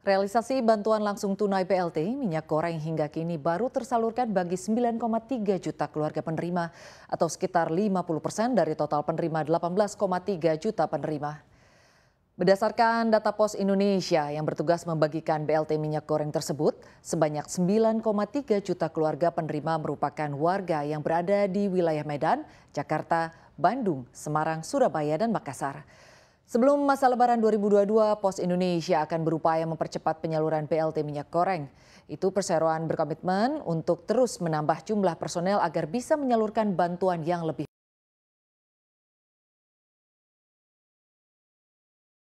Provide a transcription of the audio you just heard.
Realisasi bantuan langsung tunai BLT minyak goreng hingga kini baru tersalurkan bagi 9,3 juta keluarga penerima atau sekitar 50 persen dari total penerima 18,3 juta penerima. Berdasarkan data Pos Indonesia yang bertugas membagikan BLT minyak goreng tersebut, sebanyak 9,3 juta keluarga penerima merupakan warga yang berada di wilayah Medan, Jakarta, Bandung, Semarang, Surabaya, dan Makassar. Sebelum masa lebaran 2022, Pos Indonesia akan berupaya mempercepat penyaluran BLT minyak goreng. Itu perseroan berkomitmen untuk terus menambah jumlah personel agar bisa menyalurkan bantuan yang lebih